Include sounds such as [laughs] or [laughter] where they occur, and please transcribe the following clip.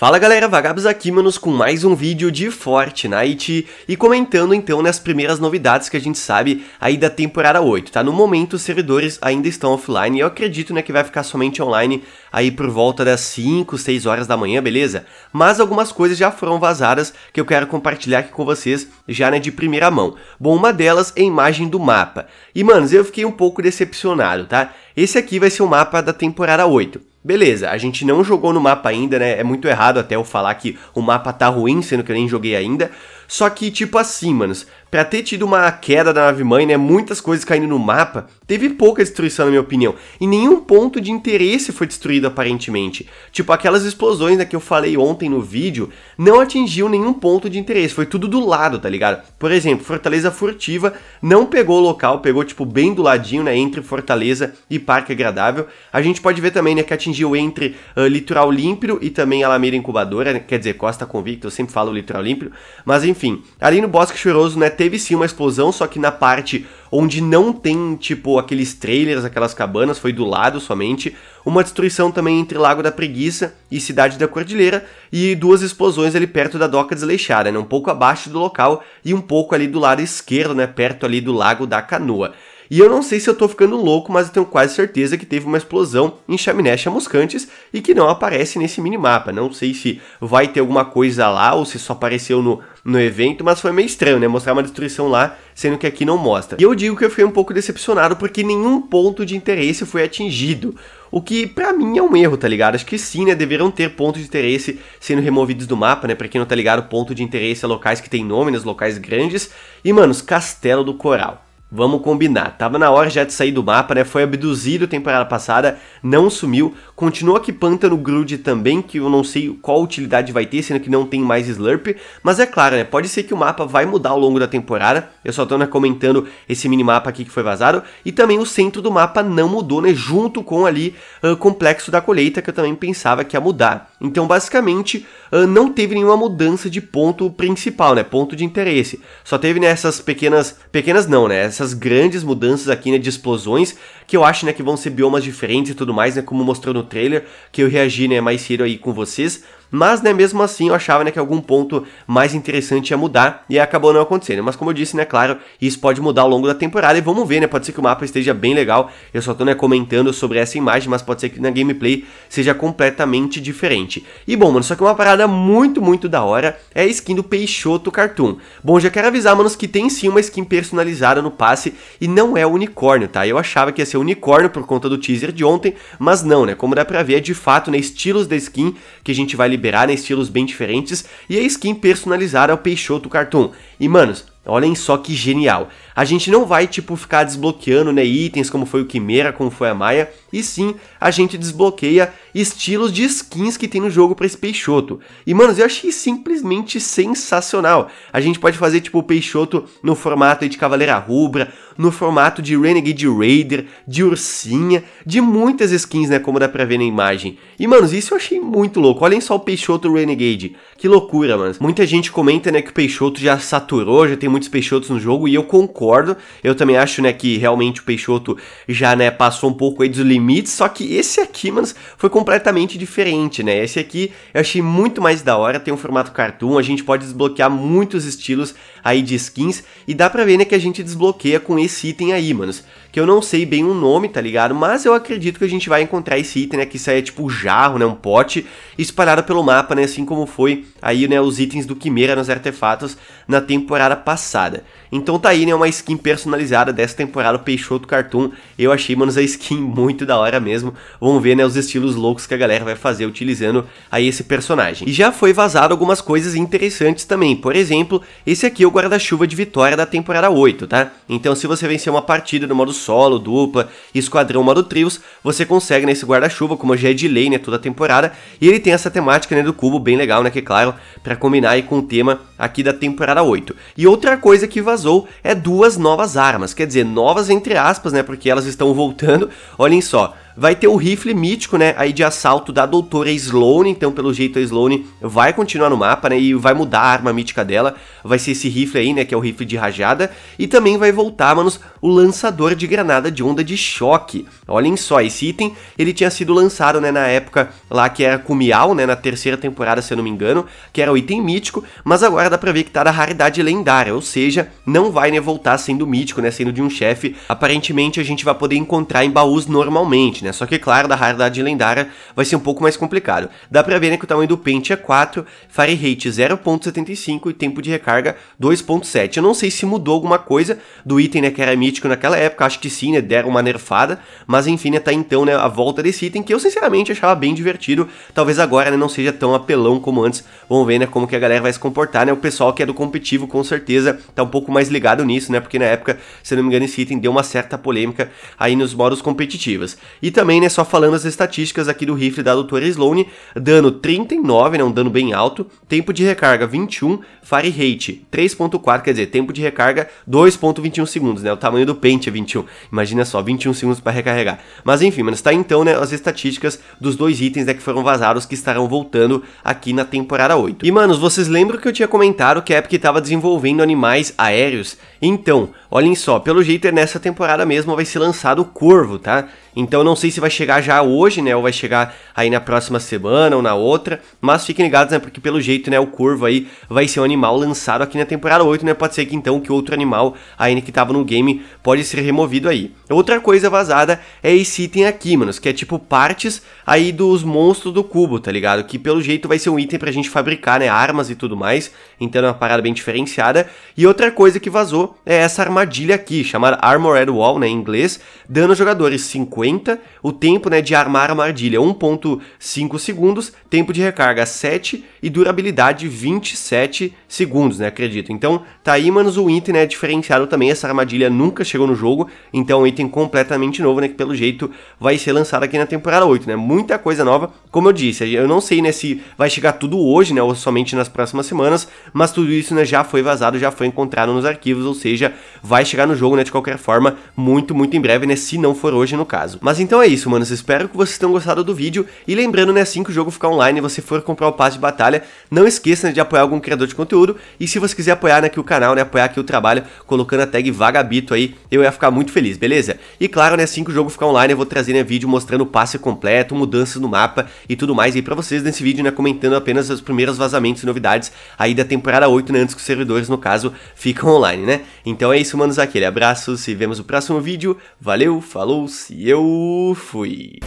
Fala galera, Vagabos aqui, manos, com mais um vídeo de Fortnite e comentando então nas primeiras novidades que a gente sabe aí da temporada 8, tá? No momento os servidores ainda estão offline e eu acredito né, que vai ficar somente online aí por volta das 5, 6 horas da manhã, beleza? Mas algumas coisas já foram vazadas que eu quero compartilhar aqui com vocês já né, de primeira mão. Bom, uma delas é a imagem do mapa. E manos, eu fiquei um pouco decepcionado, tá? Esse aqui vai ser o mapa da temporada 8. Beleza, a gente não jogou no mapa ainda, né? É muito errado até eu falar que o mapa tá ruim, sendo que eu nem joguei ainda. Só que, tipo assim, manos, para ter tido uma queda da nave-mãe, né, muitas coisas caindo no mapa, teve pouca destruição na minha opinião, e nenhum ponto de interesse foi destruído aparentemente. Tipo, aquelas explosões né, que eu falei ontem no vídeo, não atingiu nenhum ponto de interesse, foi tudo do lado, tá ligado? Por exemplo, Fortaleza Furtiva não pegou o local, pegou tipo bem do ladinho, né, entre Fortaleza e Parque Agradável. A gente pode ver também, né, que atingiu entre uh, Litoral Límpido e também Alameda Incubadora, né, quer dizer, Costa Convicta, eu sempre falo Litoral Límpido, mas enfim, ali no Bosque Choroso, né, teve sim uma explosão, só que na parte onde não tem, tipo, aqueles trailers, aquelas cabanas, foi do lado somente. Uma destruição também entre Lago da Preguiça e Cidade da Cordilheira, e duas explosões ali perto da doca desleixada, né? Um pouco abaixo do local e um pouco ali do lado esquerdo, né? Perto ali do Lago da Canoa. E eu não sei se eu tô ficando louco, mas eu tenho quase certeza que teve uma explosão em chaminés chamuscantes e que não aparece nesse minimapa. Não sei se vai ter alguma coisa lá ou se só apareceu no, no evento, mas foi meio estranho, né? Mostrar uma destruição lá, sendo que aqui não mostra. E eu digo que eu fiquei um pouco decepcionado porque nenhum ponto de interesse foi atingido. O que para mim é um erro, tá ligado? Acho que sim, né? Deverão ter pontos de interesse sendo removidos do mapa, né? Pra quem não tá ligado, ponto de interesse é locais que tem nome, nos né? locais grandes. E, mano, os Castelo do Coral. Vamos combinar. Tava na hora já de sair do mapa, né? Foi abduzido temporada passada, não sumiu. Continua aqui Pântano grude também, que eu não sei qual utilidade vai ter, sendo que não tem mais Slurp. Mas é claro, né? Pode ser que o mapa vai mudar ao longo da temporada. Eu só tô né, comentando esse minimapa aqui que foi vazado. E também o centro do mapa não mudou, né? Junto com ali ah, o uh, Complexo da Colheita, que eu também pensava que ia mudar. Então, basicamente, uh, não teve nenhuma mudança de ponto principal, né? Ponto de interesse. Só teve né, pequenas... Pequenas não, né? essas grandes mudanças aqui, né, de explosões, que eu acho, né, que vão ser biomas diferentes e tudo mais, né, como mostrou no trailer, que eu reagi, né, mais cedo aí com vocês. Mas, né, mesmo assim, eu achava né, que algum ponto mais interessante ia mudar e acabou não acontecendo. Mas, como eu disse, né, claro, isso pode mudar ao longo da temporada e vamos ver, né? Pode ser que o mapa esteja bem legal. Eu só tô né, comentando sobre essa imagem, mas pode ser que na gameplay seja completamente diferente. E bom, mano, só que uma parada muito, muito da hora é a skin do Peixoto Cartoon. Bom, já quero avisar, manos, que tem sim uma skin personalizada no passe e não é o unicórnio, tá? Eu achava que ia ser unicórnio por conta do teaser de ontem, mas não, né? Como dá pra ver, é de fato, né, estilos da skin que a gente vai liberar liberarem estilos bem diferentes e a skin personalizada ao é Peixoto Cartoon. E manos, olhem só que genial. A gente não vai, tipo, ficar desbloqueando né, itens como foi o Quimera, como foi a Maia, e sim, a gente desbloqueia estilos de skins que tem no jogo para esse Peixoto. E, mano, eu achei simplesmente sensacional. A gente pode fazer, tipo, o Peixoto no formato de Cavaleira Rubra, no formato de Renegade Raider, de Ursinha, de muitas skins, né, como dá pra ver na imagem. E, mano, isso eu achei muito louco. Olhem só o Peixoto Renegade. Que loucura, mano. Muita gente comenta, né, que o Peixoto já saturou, já tem muitos Peixotos no jogo, e eu concordo concordo. Eu também acho, né, que realmente o Peixoto já, né, passou um pouco aí dos limites, só que esse aqui, mano, foi completamente diferente, né? Esse aqui eu achei muito mais da hora, tem um formato cartoon, a gente pode desbloquear muitos estilos aí de skins e dá pra ver, né, que a gente desbloqueia com esse item aí, mano que eu não sei bem o nome, tá ligado? Mas eu acredito que a gente vai encontrar esse item, né? Que isso aí é tipo um jarro, né? Um pote espalhado pelo mapa, né? Assim como foi aí, né? Os itens do Quimera nos artefatos na temporada passada. Então tá aí, né? Uma skin personalizada dessa temporada, o Peixoto Cartoon. Eu achei, mano, a skin [laughs] muito da hora mesmo. Vamos ver, né? Os estilos loucos que a galera vai fazer utilizando aí esse personagem. E já foi vazado algumas coisas interessantes também. Por exemplo, esse aqui é o guarda-chuva de vitória da temporada 8, tá? Então se você vencer uma partida no modo solo, dupla, esquadrão, modo trios, você consegue nesse né, guarda-chuva, como já é de lei, né, toda a temporada, e ele tem essa temática, né, do cubo bem legal, né, que é claro, para combinar aí com o tema aqui da temporada 8. E outra coisa que vazou é duas novas armas, quer dizer, novas entre aspas, né, porque elas estão voltando. Olhem só, vai ter o rifle mítico, né, aí de assalto da doutora Sloane, então pelo jeito a Sloane vai continuar no mapa, né, e vai mudar a arma mítica dela, vai ser esse rifle aí, né, que é o rifle de rajada, e também vai voltar, manos, o lançador de granada de onda de choque. Olhem só, esse item, ele tinha sido lançado, né, na época lá que era Kumial, né, na terceira temporada, se eu não me engano, que era o item mítico, mas agora dá pra ver que tá da raridade lendária, ou seja, não vai né, voltar sendo mítico, né, sendo de um chefe. Aparentemente a gente vai poder encontrar em baús normalmente, né, só que claro, da raridade lendária vai ser um pouco mais complicado. Dá pra ver né, que o tamanho do pente é 4, fire rate 0.75 e tempo de recarga 2.7. Eu não sei se mudou alguma coisa do item né, que era mítico naquela época, acho que sim, né, deram uma nerfada, mas enfim, né, tá então né, a volta desse item que eu sinceramente achava bem divertido, talvez agora né, não seja tão apelão como antes, vamos ver né, como que a galera vai se comportar, né, pessoal que é do competitivo, com certeza, tá um pouco mais ligado nisso, né? Porque na época, se não me engano, esse item deu uma certa polêmica aí nos modos competitivos E também, né, só falando as estatísticas aqui do rifle da doutora Sloane, dano 39, né, um dano bem alto, tempo de recarga 21, fire rate 3.4, quer dizer, tempo de recarga 2.21 segundos, né? O tamanho do pente é 21. Imagina só, 21 segundos para recarregar. Mas enfim, mas tá então, né, as estatísticas dos dois itens né, que foram vazados que estarão voltando aqui na temporada 8. E manos, vocês lembram que eu tinha comentado comentaram que a Epic estava desenvolvendo animais aéreos. Então, olhem só, pelo jeito é nessa temporada mesmo vai ser lançado o Corvo, tá? Então não sei se vai chegar já hoje, né? Ou vai chegar aí na próxima semana ou na outra. Mas fiquem ligados, né? Porque pelo jeito, né? O Corvo aí vai ser um animal lançado aqui na temporada 8, né? Pode ser que então que outro animal ainda que tava no game pode ser removido aí. Outra coisa vazada é esse item aqui, manos. Que é tipo partes aí dos monstros do cubo, tá ligado? Que pelo jeito vai ser um item pra gente fabricar, né? Armas e tudo mais. Então é uma parada bem diferenciada. E outra coisa que vazou é essa armadilha aqui, chamada Armored Wall, né? Em inglês. Dando aos jogadores 50 50, o tempo né, de armar a armadilha 1.5 segundos, tempo de recarga 7 e durabilidade 27 segundos, né, acredito. Então tá aí, manos, o item né, diferenciado também, essa armadilha nunca chegou no jogo, então é um item completamente novo, né, que pelo jeito vai ser lançado aqui na temporada 8, né, muita coisa nova, como eu disse, eu não sei né, se vai chegar tudo hoje, né, ou somente nas próximas semanas, mas tudo isso né, já foi vazado, já foi encontrado nos arquivos, ou seja, vai chegar no jogo né, de qualquer forma muito, muito em breve, né, se não for hoje no caso caso. Mas então é isso, manos. Espero que vocês tenham gostado do vídeo. E lembrando, né, assim que o jogo ficar online e você for comprar o passe de batalha, não esqueça né, de apoiar algum criador de conteúdo. E se você quiser apoiar né, aqui o canal, né, apoiar aqui o trabalho, colocando a tag Vagabito aí, eu ia ficar muito feliz, beleza? E claro, né, assim que o jogo ficar online, eu vou trazer né, vídeo mostrando o passe completo, mudanças no mapa e tudo mais aí pra vocês nesse vídeo, né, comentando apenas os primeiros vazamentos e novidades aí da temporada 8, né, antes que os servidores, no caso, ficam online, né? Então é isso, manos, aquele abraço, se vemos no próximo vídeo, valeu, falou, se eu eu fui.